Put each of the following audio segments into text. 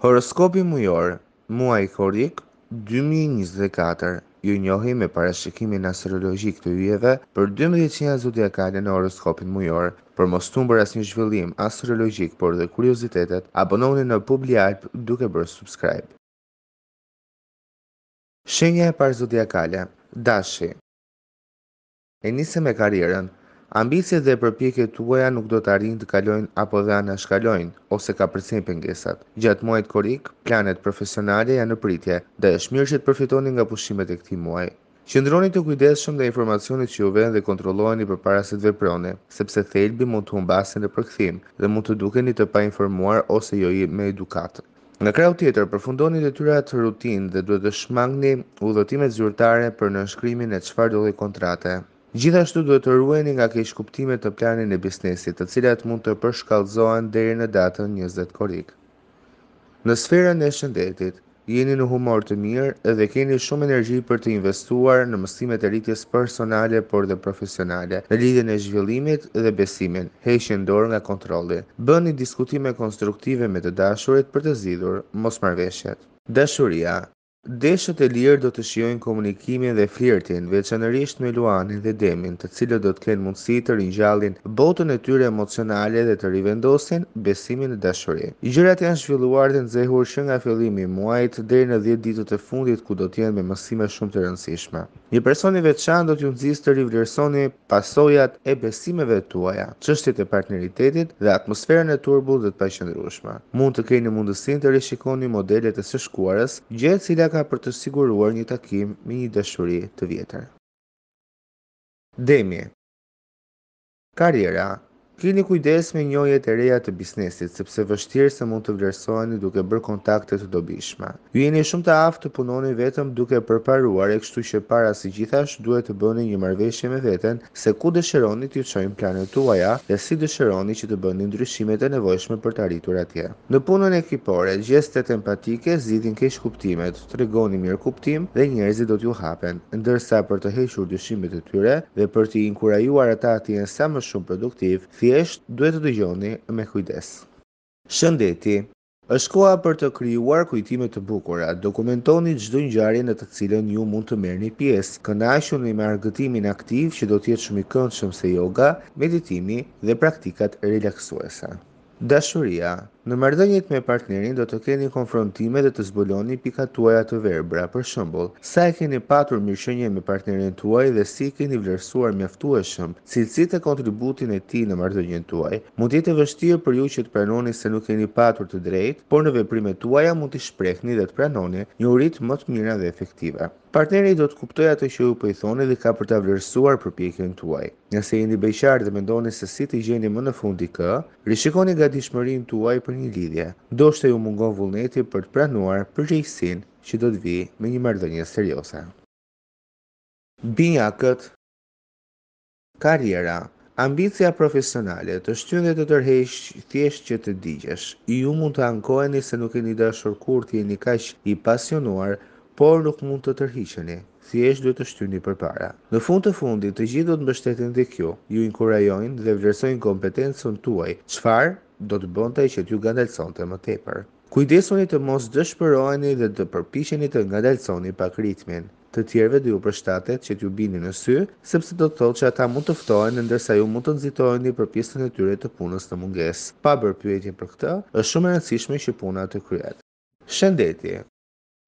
Horoskopi mujor, muaj korik, 2024, ju njohi me parashikimin astrologjik të yjeve për 12 zodiakale në horoskopin mujor. Për mos të mbër një zhvillim astrologjik për dhe kuriozitetet, abononi në Publi Alp duke bërë subscribe. Shenja e parë zodiakale, dashi. E nisë me karierën Ambicje dhe përpjekjet tuaja nuk do të arrijnë të kalojnë apo dhe anashkalojnë ose ka përcjell pengesat. Gjatë muajit korik, planet profesionale janë në pritje dhe është mirë që të përfitoni nga pushimet e këtij muaji. Qëndroni të kujdesshëm dhe informacionit që ju vjen dhe kontrolloheni përpara se të veproni, sepse thelbi mund të humbasë në përkthim dhe mund të dukeni të painformuar ose jo me edukatë. Në kraut tjetër, përfundoni detyrat të rutinë dhe duhet të shmangni udhëtimet zyrtare për nënshkrimin e çfarëdo kontrate. Gjithashtu duhet të ruheni nga keq kuptime të planin e biznesit, të cilat mund të përshkallëzohen deri në datën 20 korrik. Në sferën e shëndetit, jeni në humor të mirë dhe keni shumë energji për të investuar në mësimet e rritjes personale por dhe profesionale, në lidhjen e zhvillimit dhe besimin. Heqni dorë nga kontrolli. Bëni diskutime konstruktive me të dashurit për të zgjidhur mosmarrveshjet. Dashuria Deshët e lirë do të shiojnë komunikimin dhe flirtin, veçanërisht me Luanin dhe Demin, të cilët do të kenë mundësi të ringjallin botën e tyre emocionale dhe të rivendosin besimin e dashurisë. Gjërat janë zhvilluar dhe nxehur që nga fillimi i muajit deri në 10 ditët e fundit ku do të jenë me mësime shumë të rëndësishme. Një person i veçantë do t'ju nxjisë të rivlerësoni pasojat e besimeve tuaja, çështjet e partneritetit dhe atmosferën e turbul dhe të paqëndrueshme. Mund të keni mundësinë të rishikoni modelet e së shkuarës, cila ka për të siguruar një takim me një dashuri të vjetër. Demje Karriera Kini kujdes me njohjet e reja të biznesit, sepse vështirë se mund të vlerësojni duke bërë kontakte të dobishme. Ju jeni shumë të aftë të punoni vetëm duke përparuar, e kështu që para si gjithash duhet të bëni një marrëveshje me veten se ku dëshironi të çojmë planet tuaja dhe si dëshironi që të bëni ndryshimet e nevojshme për të arritur atje. Në punën ekipore, gjestet empatike zgjidhin keq kuptimet, tregoni mirë kuptim dhe njerëzit do t'ju hapen, ndërsa për të hequr dyshimet e tyre dhe për të inkurajuar ata të jenë sa më shumë produktiv, thjesht duhet të dëgjoni me kujdes. Shëndeti, është koha për të krijuar kujtime të bukura. Dokumentoni çdo ngjarje në të cilën ju mund të merrni pjesë. Kënaqeni me argëtimin aktiv që do të jetë shumë i këndshëm se yoga, meditimi dhe praktikat relaksuese. Dashuria, Në mardhënjit me partnerin do të keni konfrontime dhe të zbuloni pika tuaja të verbra, për shëmbull, sa e keni patur mirëshënje me partnerin tuaj dhe si keni vlerësuar aftu e shëmë, cilësit e kontributin e ti në mardhënjit tuaj, mund jetë e vështirë për ju që të pranoni se nuk keni patur të drejt, por në veprime tuaja mund të shprekni dhe të pranoni një urit më të mira dhe efektive. Partneri do të kuptoj atë që ju pëjthoni dhe ka për të vlerësuar për tuaj. Nëse jeni beqarë dhe mendoni se si të gjeni më në fundi kë, rishikoni gatishmërinë tuaj për për një lidhje, do shte ju mungon vullneti për të pranuar përgjegjësin që do të vi me një mardhënje seriose. Binjakët Karriera Ambicia profesionale të shtynë dhe të tërhesh thjesht që të digjesh, ju mund të ankojni se nuk e një dashur kur të jeni kash i pasionuar, por nuk mund të tërhiqeni, thjesht duhet të shtyni për para. Në fund të fundit, të gjithë do të mbështetin dhe kjo, ju inkurajojnë dhe vlerësojnë kompetencën tuaj, qfar do të bëndaj që t'ju gandelson të më tepër. Kujdesoni të mos dëshpëroheni dhe të përpiqeni të ngadalsoni pak ritmin. Të tjerëve do ju shtatet që t'ju bini në sy, sepse do të thotë që ata mund të ftohen ndërsa ju mund të nxitoheni për pjesën e tyre të punës në mungesë. Pa bërë për këtë, është shumë e rëndësishme që puna të kryhet. Shëndetje.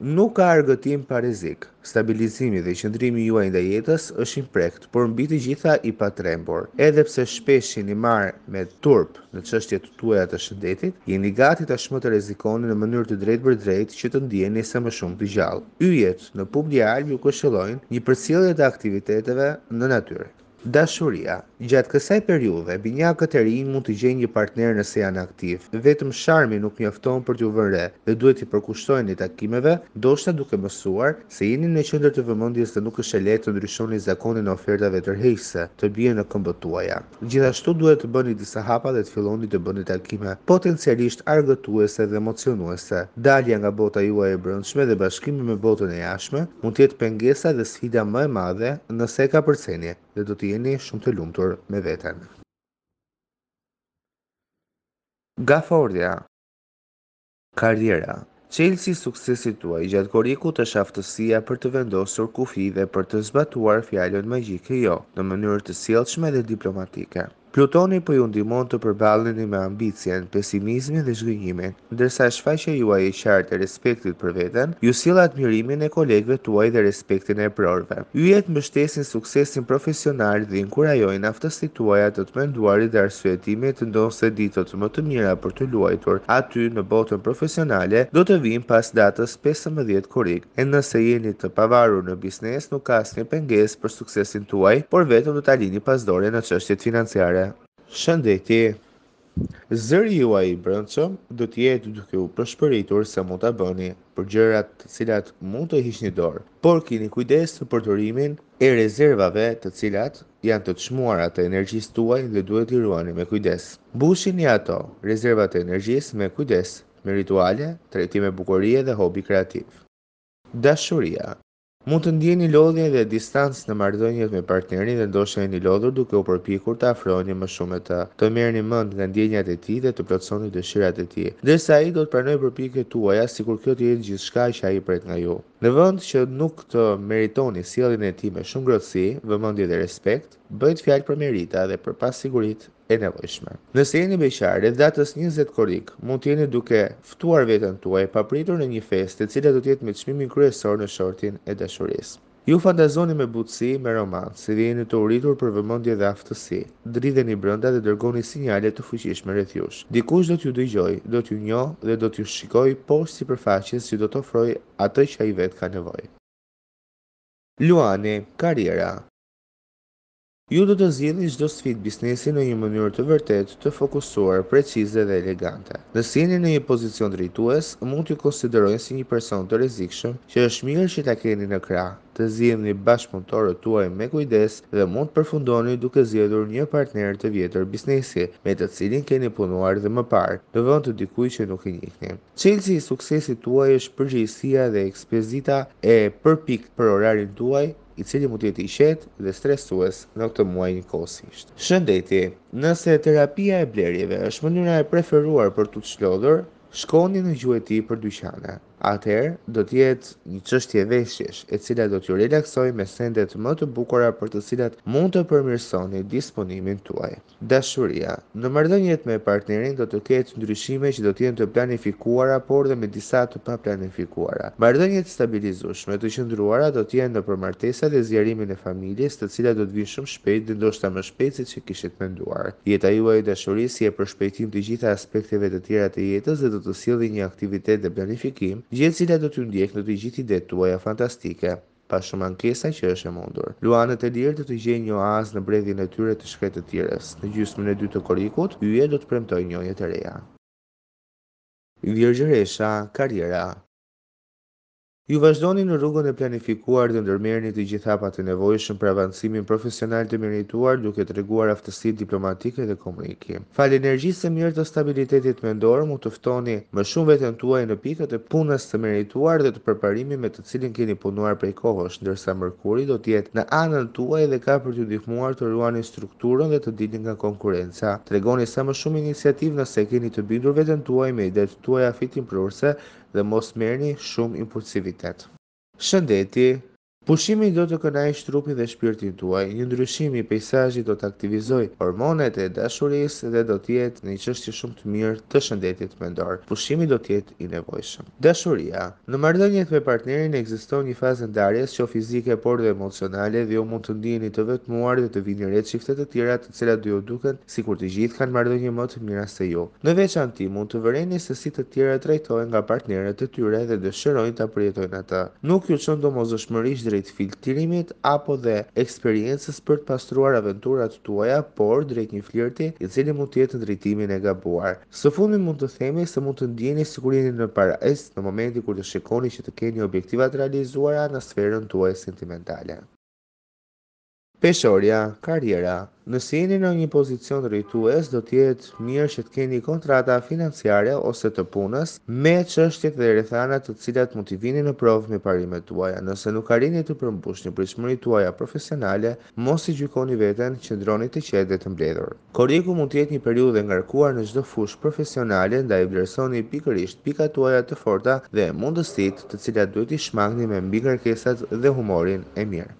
Nuk ka argëtim pa rrezik. Stabilizimi dhe qëndrimi juaj ndaj jetës është imprekt, por mbi të gjitha i patrembur. Edhe pse shpesh jeni marrë me turp në çështjet tuaja të shëndetit, jeni gati tashmë të rrezikoni në mënyrë të drejtë për drejtë që të ndiheni sa më shumë të gjallë. Yjet në pub djalë ju këshillojnë një përcjellje të aktiviteteve në natyrë. Dashuria Gjatë kësaj periudhe, binjakët e rinj mund të gjejnë një partner nëse janë aktiv. Vetëm sharmi nuk mjafton për t'ju vënë re dhe duhet t'i përkushtojeni takimeve, ndoshta duke mësuar se jeni në qendër të vëmendjes dhe nuk është e lehtë të ndryshoni zakonin e ofertave tërheqëse të bie në këmbët tuaja. Gjithashtu duhet të bëni disa hapa dhe të filloni të bëni takime potencialisht argëtuese dhe emocionuese. Dalja nga bota juaj e brendshme dhe bashkimi me botën e jashtme mund të jetë pengesa dhe sfida më e madhe nëse e kapërceni. dhe do të jeni shumë të lumtur me veten. Gafordja, Kardiera, çelësi i suksesit tuaj gjatë Korikut është aftësia për të vendosur kufi dhe për të zbatuar fjalën magjike jo, në mënyrë të sjellshme dhe diplomatike. Plutoni po ju ndihmon të përballeni me ambicien, pesimizmin dhe zhgënjimin, ndërsa shfaqja juaj e qartë e respektit për veten ju sjell admirimin e kolegëve tuaj dhe respektin e prorëve. Yjet mbështesin suksesin profesional dhe inkurajojnë aftësitë tuaja të të mënduarit dhe arsyetimit të se ditët më të mira për të luajtur aty në botën profesionale do të vinë pas datës 15 korik. E nëse jeni të pavarur në biznes, nuk ka asnjë pengesë për suksesin tuaj, por vetëm do ta lini pasdore në çështjet financiare. Shëndetje. Zëri juaj i brëndësëm do të jetë duke u përshpëritur se mund ta bëni për gjërat të cilat mund të hiqni dorë, por keni kujdes të përdorimin e rezervave të cilat janë të çmuara të energjisë tuaj dhe duhet i ruani me kujdes. Mbushini ato, rezervat e energjisë me kujdes, me rituale, trajtime bukurie dhe hobi kreativ. Dashuria, mund të ndjeni lodhje dhe distancë në marrëdhëniet me partnerin dhe ndoshta jeni lodhur duke u përpjekur të afroheni më shumë me të. Të merrni mend nga ndjenjat e tij dhe të plotësoni dëshirat e tij. Derisa ai do të pranojë përpjekjet tuaja, sikur kjo të jetë gjithçka që ai pret nga ju. Në vend që nuk të meritoni sjelljen e tij me shumë grotësi, vëmendje dhe respekt, bëjt fjalë për merita dhe për pasigurinë e nevojshme. Nëse jeni beqarë, rreth datës 20 korik, mund të jeni duke ftuar veten tuaj pa pritur në një festë e cila do të jetë me çmimin kryesor në shortin e dashurisë. Ju fantazoni me butësi, me romantë, si dhe jeni të uritur për vëmëndje dhe aftësi, Dridheni një brënda dhe dërgoni sinjale të fëqishme rëthjush. Dikush do t'ju dëjgjoj, do t'ju njo dhe do t'ju shikoj posh si përfaqin si do t'ofroj atë që a i vetë ka nevoj. Luani, Kariera Ju do të zgjidhni çdo sfidë biznesi në një mënyrë të vërtetë, të fokusuar, precize dhe elegante. Nëse jeni në një pozicion drejtues, mund t'ju konsiderojnë si një person të rrezikshëm, që është mirë që ta keni në krah. Të zgjidhni bashkëpunëtorët tuaj me kujdes dhe mund të përfundoni duke zgjedhur një partner të vjetër biznesi me të cilin keni punuar dhe më parë, në vënd të dikujt që nuk i njihni. Çelësi i suksesit tuaj është përgjegjësia dhe e përpikt për orarin tuaj i cili mund të jetë i qetë dhe stresues në këtë muaj kohësisht. Shëndetje, nëse terapia e blerjeve është mënyra e preferuar për të çlodhur, shkoni në gjuhëti për dyqane atëherë do të jetë një çështje veshjesh, e cila do t'ju relaksoj me sendet më të bukura për të cilat mund të përmirësoni disponimin tuaj. Dashuria. Në marrëdhëniet me partnerin do të ketë ndryshime që do të jenë të planifikuara por dhe me disa të paplanifikuara. Marrëdhëniet stabilizueshme të qëndruara do të jenë në përmartesat e zjerimin e familjes, të cilat do të vinë shumë shpejt dhe ndoshta më shpejt se si kishit menduar. Jeta juaj dashurisë e përshpejtim të gjitha aspekteve të tjera të jetës dhe do të sjellë një aktivitet të planifikim gjë do të ndjek në të gjithë ide tuaja fantastike, pa shumë ankesa që është e mundur. Luanët e lirë do të gjejnë një oazë në brendin e tyre të shkretë të tjeres. Në gjysmën e dytë të korikut, yje do të premtojë njëje të reja. Virgjëresha, karriera, Ju vazhdoni në rrugën e planifikuar dhe ndërmerrni të gjitha hapat e nevojshëm për avancimin profesional të merituar duke treguar aftësi diplomatike dhe komunikim. Falë energjisë së mirë të stabilitetit mendor, mund të ftoni më shumë veten tuaj në pikat e punës të merituar dhe të përparimi me të cilin keni punuar prej kohësh, ndërsa Merkuri do të jetë në anën tuaj dhe ka për të ndihmuar të ruani strukturën dhe të dilni nga konkurenca. Tregoni sa më shumë iniciativë nëse keni të bindur veten tuaj me idetë tuaja fitimprurse dhe mos merrni shumë impulsivitet. Shëndeti Pushimi do të kënaqë shtrupi dhe shpirtin tuaj. Një ndryshim i peizazhit do të aktivizoj hormonet e dashurisë dhe do të jetë një çështje shumë të mirë të shëndetit mendor. Pushimi do të jetë i nevojshëm. Dashuria. Në marrëdhëniet me partnerin ekziston një fazë ndarjes, o fizike, por dhe emocionale, dhe ju mund të ndiheni të vetmuar dhe të vini re çifte të tjera, të cilat do ju duken sikur të gjithë kanë marrëdhënie më të mira se ju. Në veçantë, mund të vëreni se si të tjerat trajtohen nga partnerët e tyre dhe dëshirojnë ta përjetojnë atë. Nuk ju çon domosdoshmërisht drejt filtrimit apo dhe eksperiencës për të pastruar aventurat tuaja, por drejt një flirti i cili mund të jetë në drejtimin e gabuar. Së fundi mund të themi se mund të ndjeni sikur në paraes në momentin kur të shikoni që të keni objektivat realizuara në sferën tuaj sentimentale. Peshorja, karjera, nësi jeni në një pozicion rritues, do tjetë mirë që të keni kontrata financiare ose të punës me qështjet dhe rethanat të cilat mund t'i vini në provë me parimet tuaja. Nëse nuk arini të përmbush një prishmëri tuaja profesionale, mos i gjykoni veten që ndroni të qetë dhe të mbledhur. Koriku mund t'jetë një periud dhe ngarkuar në gjdo fush profesionale nda i vlerësoni pikërisht pika tuaja të forta dhe mundësit të cilat duhet i shmangni me mbi dhe humorin e mirë.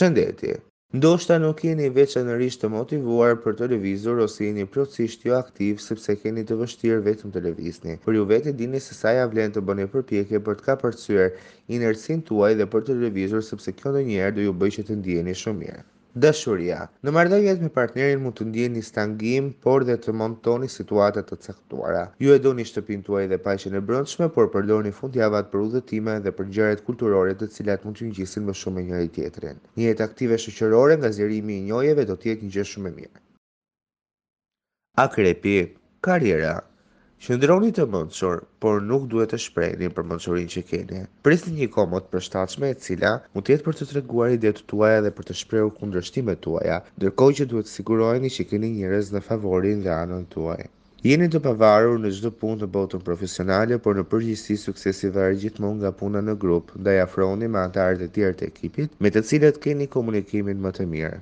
Shëndetje! Ndoshta nuk jeni veçanërisht të motivuar për të lëvizur ose jeni plotësisht jo aktiv sepse keni të vështirë vetëm të lëvizni. Por ju vetë dini se sa ja vlen të bëni përpjekje për të kapërcyer inercin tuaj dhe për të lëvizur sepse kjo ndonjëherë do ju bëjë që të ndiheni shumë mirë dëshuria. Në marrëdhëniet me partnerin mund të një stangim, por dhe të montoni situata të caktuara. Ju e doni shtëpinë tuaj dhe paqen e brëndshme, por përdorni fundjavat për udhëtime dhe për gjërat kulturore të cilat mund një ngjisin më shumë me njëri tjetrin. Një jetë aktive shoqërore nga zgjerimi i njojeve do të jetë një gjë shumë e mirë. Akrepi, karriera. Qëndroni të mëndshur, por nuk duhet të shprehni për mëndshurin që keni. Presni një kohë për të përshtatshme e cila mund tjetë për të treguar të tuaja dhe për të shprehur kundërshtimet tuaja, ndërkohë që duhet të siguroheni që keni njerëz në favorin nga anën tuaj. Jeni të pavarur në çdo punë të botën profesionale, por në përgjithësi suksesi varet gjithmonë nga puna në grup, ndaj afrohuni me antarët e tjerë të ekipit, me të cilët keni komunikimin më të mirë.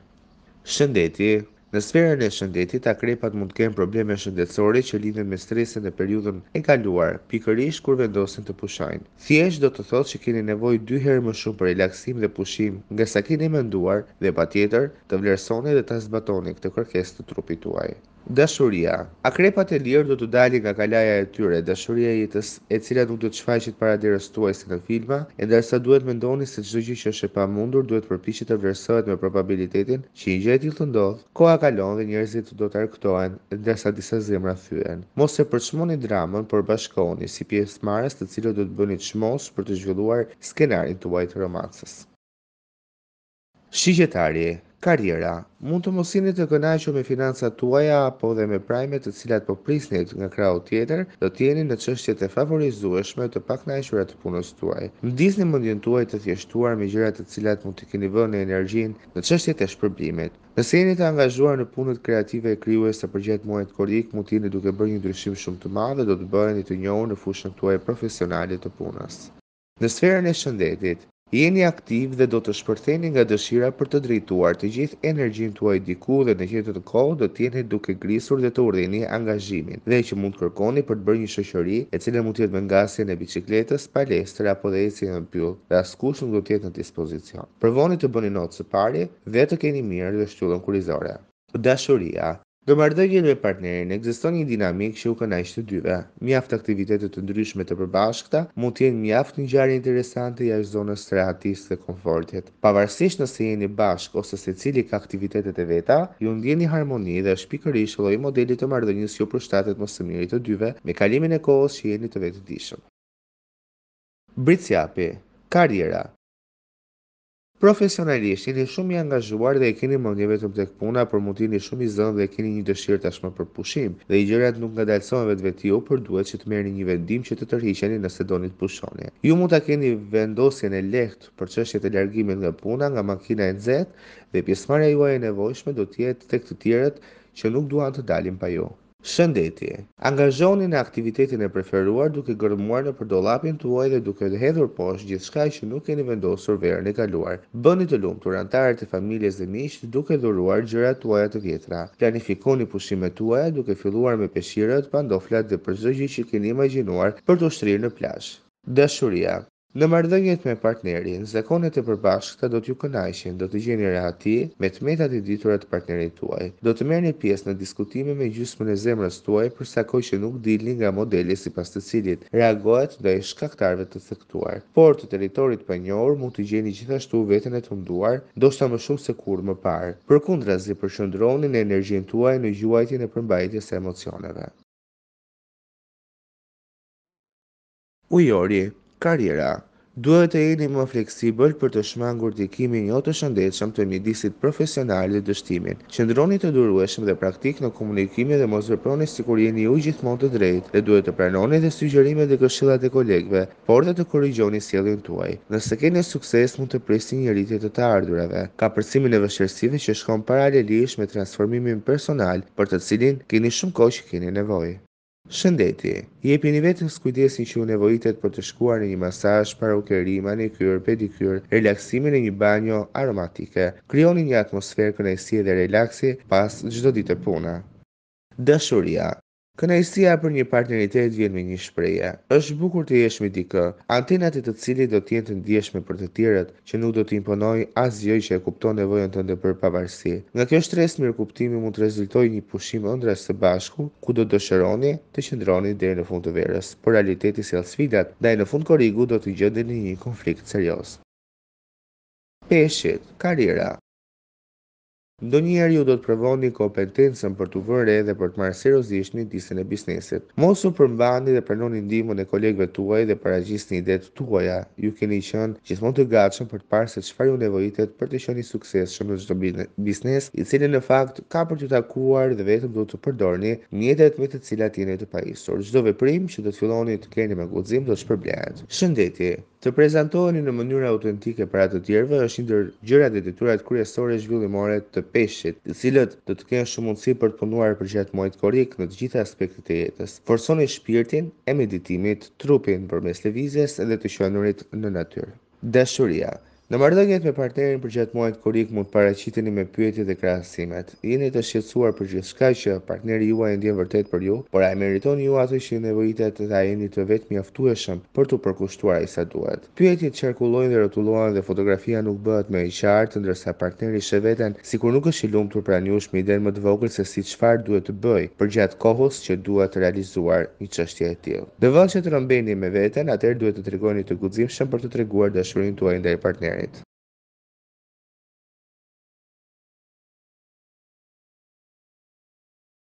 Shëndetje. Në sferën e shëndetit, akrepat mund të kenë probleme shëndetësore që lidhen me stresin e periudhën e kaluar, pikërisht kur vendosen të pushojnë. Thjesht do të thotë që keni nevojë dy herë më shumë për relaksim dhe pushim, nga sa keni menduar dhe patjetër të vlerësoni dhe ta zbatoni këtë kërkesë të trupit tuaj. Dashuria. Akrepat e lirë do të dalin nga kalaja e tyre, dashuria jetës, e cila nuk do të shfaqet para derës tuaj si në filma, e ndërsa duhet mendoni se çdo gjë që është e pamundur duhet përpiqet të vlerësohet me probabilitetin që një gjithë e tillë të ndodh. Koha kalon dhe njerëzit do të argëtohen, ndërsa disa zemra thyen. Mos e përçmoni dramën, por bashkohuni si pjesëmarrës të cilët do të bëni çmos për të zhvilluar skenarin tuaj të romancës. Shigjetari, Karriera. Mund të mos jeni të kënaqur me financat tuaja apo dhe me prajmet të cilat po prisnit nga krau tjetër, do t'jeni në çështjet e favorizueshme të pakënaqura të punës tuaj. Ndisni mendjen tuaj të thjeshtuar me gjëra të cilat mund të keni vënë energjinë në çështjet e shpërblimit. Nëse jeni të angazhuar në punët kreative e krijuese të gjatë muajit korik, mund të duke bërë një ndryshim shumë të madh dhe do të bëheni të njohur në fushën tuaj profesionale të punës. Në sferën e shëndetit, Jeni aktiv dhe do të shpërtheni nga dëshira për të drejtuar të gjithë energjin të uaj diku dhe në gjithë të kohë do tjeni duke grisur dhe të urdhini angazhimin dhe që mund kërkoni për të bërë një shëshëri e cilë mund tjetë më nga si në bicikletës, palestër apo dhe e si në pjull dhe askus nuk do tjetë në dispozicion. Përvoni të bëni notë së pari dhe të keni mirë dhe shtullën kurizore. Dashuria Në marrëdhënien me partnerin ekziston një dinamik që u këna të dyve. Mjaft aktivitete të ndryshme të përbashkëta mund të jenë mjaft një ngjarje interesante jashtë zonës së rehatisë dhe komfortit. Pavarësisht nëse jeni bashkë ose secili ka aktivitetet e veta, ju ndjeni harmoni dhe është pikërisht lloji modeli të marrëdhënies që përshtatet më së miri të dyve me kalimin e kohës që jeni të vetëdijshëm. Britsjapi, karriera, Profesionalisht, jeni shumë i angazhuar dhe e keni vetëm të tek puna, por mund të shumë i zënë dhe keni një dëshirë tashmë për pushim. Dhe i gjërat nuk ngadalson vetvetë ju, por duhet që të merrni një vendim që të tërhiqeni nëse doni të pushoni. Ju mund ta keni vendosjen e lehtë për çështjet e largimit nga puna, nga makina e nxehtë dhe pjesëmarrja juaj e nevojshme do të jetë tek të tjerët që nuk duan të dalin pa ju. Jo. Shëndetje. Angazhoni në aktivitetin e preferuar duke gërmuar në të tuaj dhe duke dhe hedhur poshtë gjithçka që nuk keni vendosur verën e kaluar. Bëni të lumtur anëtarët e familjes dhe miqtë duke dhuruar gjërat tuaja të vjetra. Planifikoni pushimet tuaja duke filluar me peshqirët, pantoflat dhe për çdo gjë që keni imagjinuar për të ushtrirë në plazh. Dashuria. Në marrëdhëniet me partnerin, zakonet e përbashkëta do t'ju kënaqin, do të gjeni rehati me tmetat e ditura të partnerit tuaj. Do të merrni pjesë në diskutime me gjysmën e zemrës tuaj për sa kohë që nuk dilni nga modeli sipas të cilit reagohet ndaj shkaktarëve të thektuar. Por të territorit për njohur mund të gjeni gjithashtu veten e tunduar, ndoshta më shumë se kur më parë. Përkundrazi, përqendroni në energjinë tuaj në gjuajtjen e përmbajtjes së emocioneve. Ujori, karjera. Duhet të jeni më fleksibël për të shmangur dikimin një jo të shëndetshëm të mjedisit profesional dhe dështimin. Qëndroni të durueshëm dhe praktik në komunikimi dhe mos vëproni si kur jeni u gjithmonë të drejt dhe duhet të pranoni dhe sugjerime dhe këshillat e kolegve, por dhe të korrigjoni sjelljen tuaj. Nëse keni sukses mund të presi një rritje të të ardhurave. Ka përsimin e vështirësive që shkon paralelisht me transformimin personal për të cilin keni shumë kohë që keni nevojë. Shëndeti, jepi një vetës kujdesin që u nevojitet për të shkuar në një masaj, parukeri, manikyr, pedikyr, relaksimin e një banjo aromatike. Kryoni një atmosferë kënajsi dhe relaksi pas gjdo ditë puna. Dëshuria, Kënaqësia për një partneritet vjen me një shprehje. Është bukur të jesh me dikë, antenat e të cilit do të jenë të ndjeshme për të tjerët, që nuk do të imponoj asgjë që e kupton nevojën tënde për pavarësi. Nga kjo stres mirë kuptimi mund të rezultojë një pushim ëndrës së bashku, ku do dëshironi të qëndroni deri në fund të verës, por realiteti sjell sfidat, ndaj në fund korrigu do të gjendeni një konflikt serioz. Peshit, karriera. Ndo njerë ju do të përvoni kompetencën për të vërre dhe për të marë seriosisht një disën e bisnesit. Mosu përmbani dhe prenoni ndimën e kolegve tuaj dhe paragjis një ide tuaja. Ju keni qënë gjithmon të gatshëm për të parë se qëfar ju nevojitet për të shoni sukses shumë në gjithë bisnes, i cilë në fakt ka për të takuar dhe vetëm do të përdorni mjetet me të cilat jene të pajisur. Gjdo veprim që do të filoni të keni me guzim do të shpërblejat. Shëndetje, Të prezentoheni në mënyrë autentike për atë të tjerëve është një ndër gjërat e detyrat kryesore zhvillimore të peshqit, të cilët do të kenë shumë mundësi për të punuar për gjatë muajit korik në të gjitha aspektet e jetës. Forsoni shpirtin e meditimit, trupin përmes lëvizjes dhe të qëndrit në natyrë. Dashuria, Në marrëdhëniet me partnerin për gjatë muajit korik mund paraqiteni me pyetjet dhe krahasimet. Jeni të shqetësuar për gjithçka që partneri juaj ndjen vërtet për ju, por ai meriton ju atë që nevojitet të ai jeni të vetë mjaftueshëm për të përkushtuar ai sa duhet. Pyetjet qarkullojnë dhe rrotullohen dhe fotografia nuk bëhet më e qartë ndërsa partneri shë veten sikur nuk është i lumtur pranë jush me idenë më të vogël se si çfarë duhet të bëj për gjatë kohës që duhet të realizuar një çështje e tillë. Dhe vështirë të rëmbeni me veten, atëherë duhet të tregoni të guximshëm për të treguar dashurinë tuaj ndaj partnerit. right